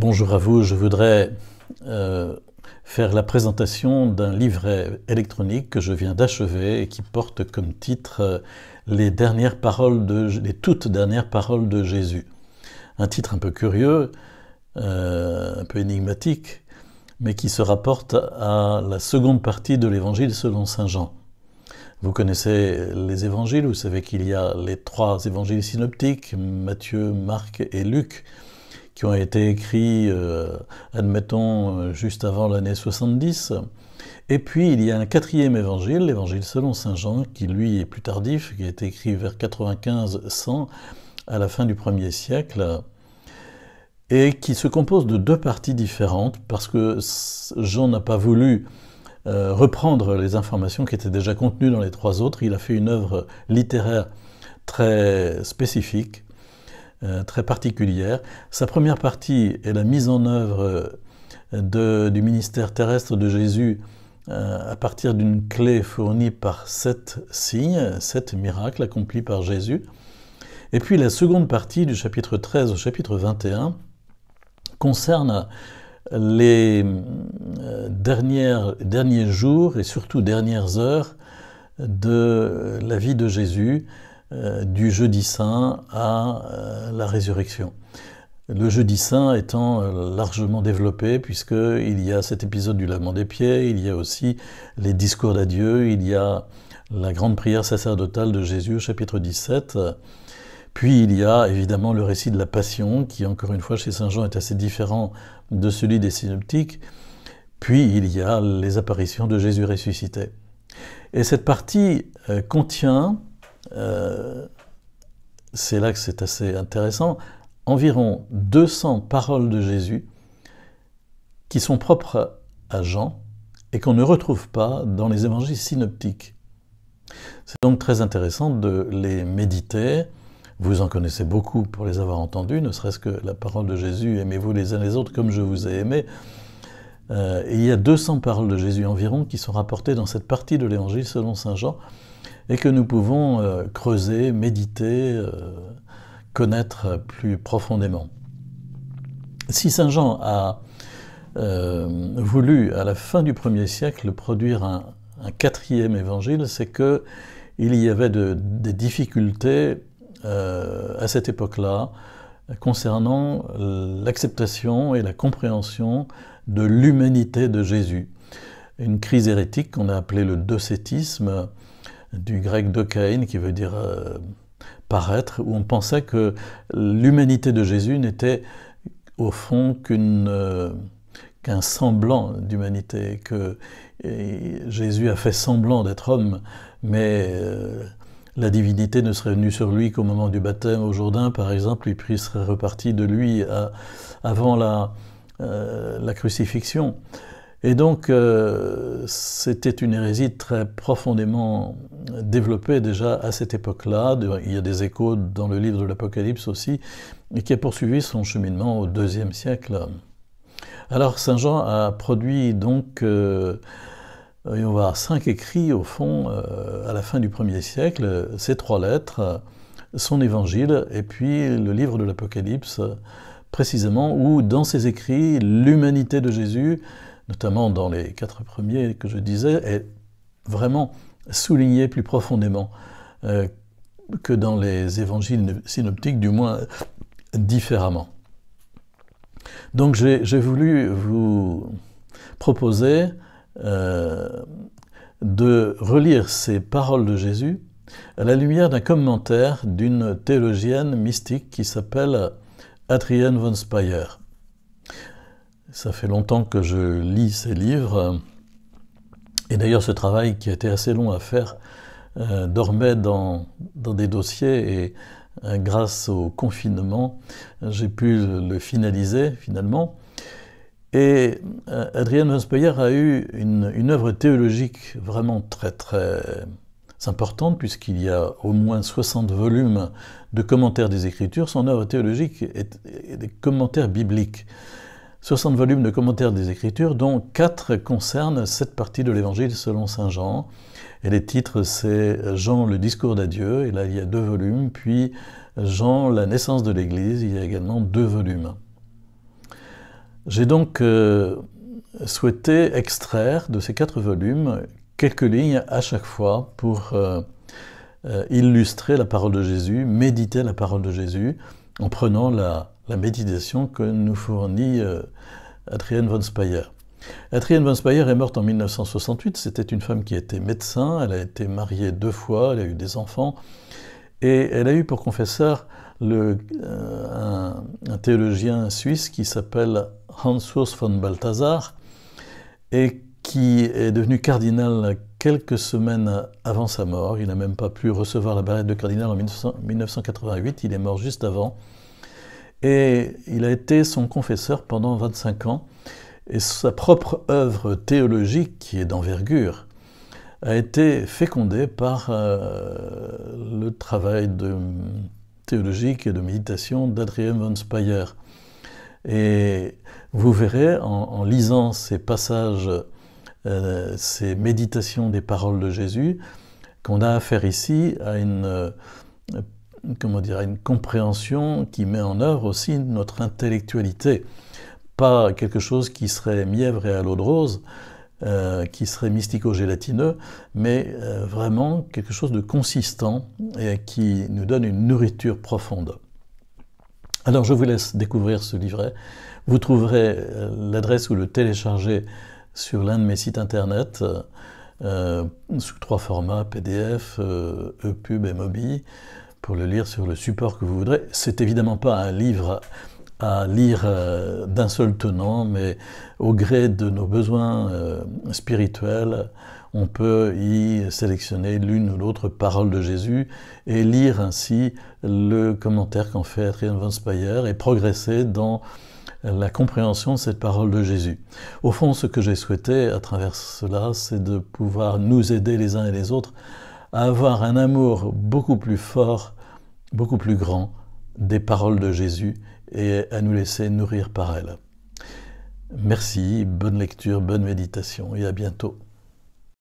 Bonjour à vous, je voudrais euh, faire la présentation d'un livret électronique que je viens d'achever et qui porte comme titre euh, les, dernières paroles de, les toutes dernières paroles de Jésus. Un titre un peu curieux, euh, un peu énigmatique, mais qui se rapporte à la seconde partie de l'évangile selon Saint Jean. Vous connaissez les évangiles, vous savez qu'il y a les trois évangiles synoptiques, Matthieu, Marc et Luc qui ont été écrits, euh, admettons, euh, juste avant l'année 70. Et puis il y a un quatrième évangile, l'évangile selon Saint Jean, qui lui est plus tardif, qui a été écrit vers 95-100, à la fin du 1er siècle, et qui se compose de deux parties différentes, parce que Jean n'a pas voulu euh, reprendre les informations qui étaient déjà contenues dans les trois autres, il a fait une œuvre littéraire très spécifique, euh, très particulière. Sa première partie est la mise en œuvre euh, du ministère terrestre de Jésus euh, à partir d'une clé fournie par sept signes, sept miracles accomplis par Jésus. Et puis la seconde partie du chapitre 13 au chapitre 21 concerne les dernières, derniers jours et surtout dernières heures de la vie de Jésus, euh, du jeudi saint à euh, la résurrection. Le jeudi saint étant euh, largement développé, puisqu'il y a cet épisode du lavement des pieds, il y a aussi les discours d'adieu, il y a la grande prière sacerdotale de Jésus chapitre 17. Puis il y a évidemment le récit de la Passion, qui encore une fois chez Saint Jean est assez différent de celui des synoptiques. Puis il y a les apparitions de Jésus ressuscité. Et cette partie contient euh, c'est là que c'est assez intéressant, environ 200 paroles de Jésus qui sont propres à Jean et qu'on ne retrouve pas dans les évangiles synoptiques. C'est donc très intéressant de les méditer. Vous en connaissez beaucoup pour les avoir entendus, ne serait-ce que la parole de Jésus, aimez-vous les uns les autres comme je vous ai aimé. Euh, il y a 200 paroles de Jésus environ qui sont rapportées dans cette partie de l'évangile selon Saint Jean et que nous pouvons euh, creuser, méditer, euh, connaître plus profondément. Si Saint Jean a euh, voulu, à la fin du 1 siècle, produire un, quatrième évangile, c'est qu'il y avait des difficultés à cette époque-là concernant l'acceptation et la compréhension de l'humanité de Jésus. Une crise hérétique qu'on a appelée le docétisme, du grec dokein, qui veut dire euh, paraître, où on pensait que l'humanité de Jésus n'était au fond euh, qu'un semblant d'humanité, que Jésus a fait semblant d'être homme, mais euh, la divinité ne serait venue sur lui qu'au moment du baptême au Jourdain, par exemple, et puis serait reparti de lui avant la crucifixion. Et donc, euh, c'était une hérésie très profondément développée déjà à cette époque-là. Il y a des échos dans le livre de l'Apocalypse aussi, et qui a poursuivi son cheminement au deuxième siècle. Alors, Saint Jean a produit donc, euh, on va cinq écrits au fond euh, à la fin du premier siècle, ces trois lettres, son évangile, et puis le livre de l'Apocalypse, précisément, où dans ses écrits, l'humanité de Jésus notamment dans les quatre premiers que je disais, est vraiment souligné plus profondément euh, que dans les évangiles synoptiques, du moins différemment. Donc j'ai voulu vous proposer euh, de relire ces paroles de Jésus à la lumière d'un commentaire d'une théologienne mystique qui s'appelle Adrienne von Speyer. Ça fait longtemps que je lis ces livres. Et d'ailleurs, ce travail qui a été assez long à faire euh, dormait dans, des dossiers et euh, grâce au confinement, j'ai pu le, finaliser finalement. Et euh, Adrien a eu une, une, œuvre théologique vraiment très très importante puisqu'il y a au moins 60 volumes de commentaires des Écritures. Son œuvre théologique est des commentaires bibliques. 60 volumes de commentaires des Écritures, dont quatre concernent cette partie de l'Évangile selon Saint Jean. Et les titres, c'est Jean, le discours d'adieu, et là il y a deux volumes, puis Jean, la naissance de l'Église, il y a également deux volumes. J'ai donc euh, souhaité extraire de ces quatre volumes quelques lignes à chaque fois pour euh, euh, illustrer la parole de Jésus, méditer la parole de Jésus, en prenant la, la méditation que nous fournit euh, Adrienne von Speyer. Adrienne von Speyer est morte en 1968. C'était une femme qui était médecin. Elle a été mariée deux fois. Elle a eu des enfants. Et elle a eu pour confesseur euh, un, théologien suisse qui s'appelle Hans Urs von Balthasar et qui est devenu cardinal quelques semaines avant sa mort. Il n'a même pas pu recevoir la barrette de cardinal en 1988. Il est mort juste avant et il a été son confesseur pendant 25 ans. Et sa propre œuvre théologique, qui est d'envergure, a été fécondée par euh, le travail de, théologique et de méditation d'Adrien von Speyer. Et vous verrez, en, lisant ces passages, euh, ces méditations des paroles de Jésus, qu'on a affaire ici à une euh, comment dire, une compréhension qui met en œuvre aussi notre intellectualité. Pas quelque chose qui serait mièvre et à l'eau de rose, euh, qui serait mystico-gélatineux, mais euh, vraiment quelque chose de consistant et qui nous donne une nourriture profonde. Alors je vous laisse découvrir ce livret. Vous trouverez euh, l'adresse où le télécharger sur l'un de mes sites internet sous trois formats PDF, EPUB et Mobi pour le lire sur le support que vous voudrez. C'est évidemment pas un livre à lire euh, d'un seul tenant, mais au gré de nos besoins euh, spirituels, on peut y sélectionner l'une ou l'autre parole de Jésus et lire ainsi le commentaire qu'en fait Adrian von Speyer et progresser dans la compréhension de cette parole de Jésus. Au fond, ce que j'ai souhaité à travers cela, c'est de pouvoir nous aider les uns et les autres à avoir un amour beaucoup plus fort, beaucoup plus grand des paroles de Jésus et à nous laisser nourrir par elles. Merci, bonne lecture, bonne méditation et à bientôt.